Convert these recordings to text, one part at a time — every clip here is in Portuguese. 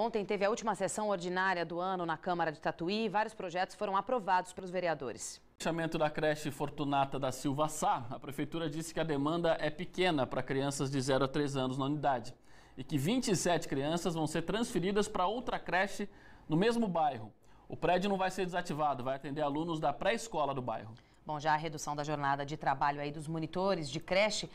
Ontem teve a última sessão ordinária do ano na Câmara de Tatuí e vários projetos foram aprovados pelos vereadores. fechamento da creche Fortunata da Silva Sá, a prefeitura disse que a demanda é pequena para crianças de 0 a 3 anos na unidade e que 27 crianças vão ser transferidas para outra creche no mesmo bairro. O prédio não vai ser desativado, vai atender alunos da pré-escola do bairro. Bom, já a redução da jornada de trabalho aí dos monitores de creche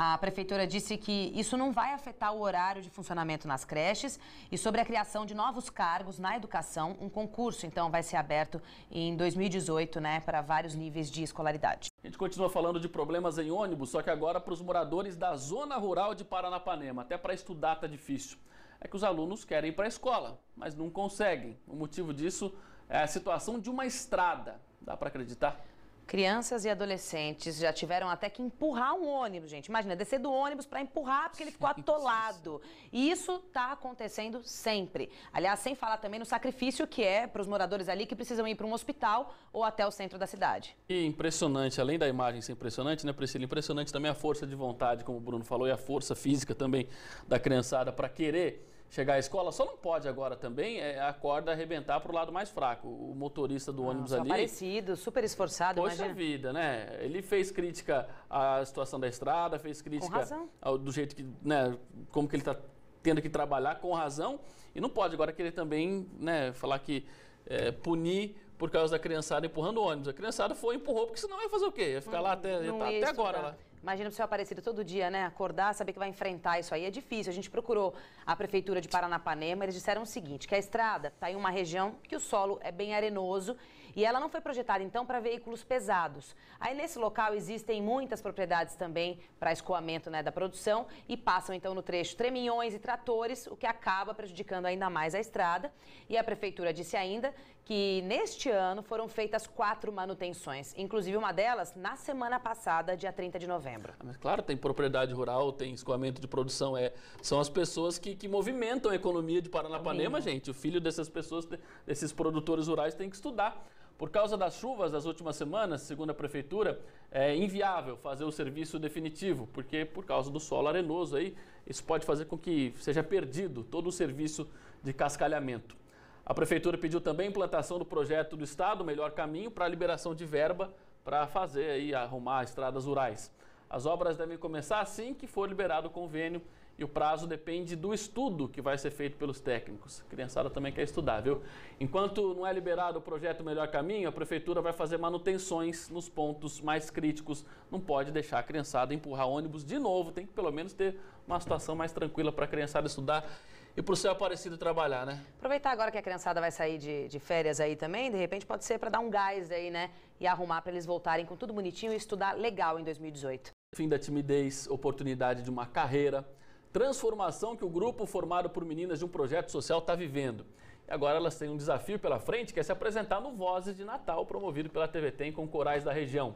a prefeitura disse que isso não vai afetar o horário de funcionamento nas creches e sobre a criação de novos cargos na educação, um concurso então vai ser aberto em 2018, né, para vários níveis de escolaridade. A gente continua falando de problemas em ônibus, só que agora para os moradores da zona rural de Paranapanema, até para estudar tá difícil. É que os alunos querem ir para a escola, mas não conseguem. O motivo disso é a situação de uma estrada. Dá para acreditar? Crianças e adolescentes já tiveram até que empurrar um ônibus, gente. Imagina, descer do ônibus para empurrar porque ele ficou atolado. E isso está acontecendo sempre. Aliás, sem falar também no sacrifício que é para os moradores ali que precisam ir para um hospital ou até o centro da cidade. E impressionante, além da imagem ser impressionante, né, Priscila? Impressionante também a força de vontade, como o Bruno falou, e a força física também da criançada para querer chegar à escola. Só não pode agora também é, a corda arrebentar para o lado mais fraco. O motorista do ah, ônibus ali. Aparecido, super esforçado. Poxa imagina. vida, né? Ele fez crítica à situação da estrada, fez crítica ao, do jeito que, né, como que ele está tendo que trabalhar com razão. E não pode agora querer também, né, falar que é, punir por causa da criançada empurrando o ônibus. A criançada foi empurrou, porque senão ia fazer o quê? Ia ficar hum, lá até, tá, até agora lá. Imagina o seu Aparecido todo dia, né? Acordar, saber que vai enfrentar isso aí é difícil. A gente procurou a prefeitura de Paranapanema, eles disseram o seguinte, que a estrada está em uma região que o solo é bem arenoso e ela não foi projetada, então, para veículos pesados. Aí, nesse local, existem muitas propriedades também para escoamento né, da produção e passam, então, no trecho treminhões e tratores, o que acaba prejudicando ainda mais a estrada. E a prefeitura disse ainda que neste ano foram feitas quatro manutenções, inclusive uma delas na semana passada, dia 30 de novembro. Ah, claro, tem propriedade rural, tem escoamento de produção, é, são as pessoas que, que movimentam a economia de Paranapanema, gente. O filho dessas pessoas, desses produtores rurais, tem que estudar. Por causa das chuvas das últimas semanas, segundo a prefeitura, é inviável fazer o serviço definitivo, porque por causa do solo arenoso aí, isso pode fazer com que seja perdido todo o serviço de cascalhamento. A prefeitura pediu também a implantação do projeto do Estado, melhor caminho, para a liberação de verba para fazer aí arrumar estradas rurais. As obras devem começar assim que for liberado o convênio e o prazo depende do estudo que vai ser feito pelos técnicos. A criançada também quer estudar, viu? Enquanto não é liberado o projeto Melhor Caminho, a prefeitura vai fazer manutenções nos pontos mais críticos. Não pode deixar a criançada empurrar ônibus de novo. Tem que pelo menos ter uma situação mais tranquila para a criançada estudar e para o seu Aparecido trabalhar, né? Aproveitar agora que a criançada vai sair de, de férias aí também, de repente pode ser para dar um gás aí, né? E arrumar para eles voltarem com tudo bonitinho e estudar legal em 2018. Fim da timidez, oportunidade de uma carreira transformação que o grupo formado por meninas de um projeto social está vivendo. E agora elas têm um desafio pela frente, que é se apresentar no Vozes de Natal, promovido pela TVT com corais da região.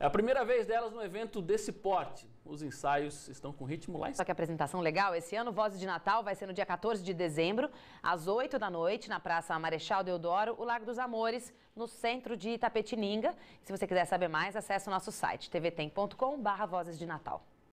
É a primeira vez delas no evento desse porte. Os ensaios estão com ritmo lá em Só que apresentação legal, esse ano Vozes de Natal vai ser no dia 14 de dezembro, às 8 da noite, na Praça Marechal Deodoro, o Lago dos Amores, no centro de Itapetininga. Se você quiser saber mais, acesse o nosso site tvtem.com.br Vozes de Natal.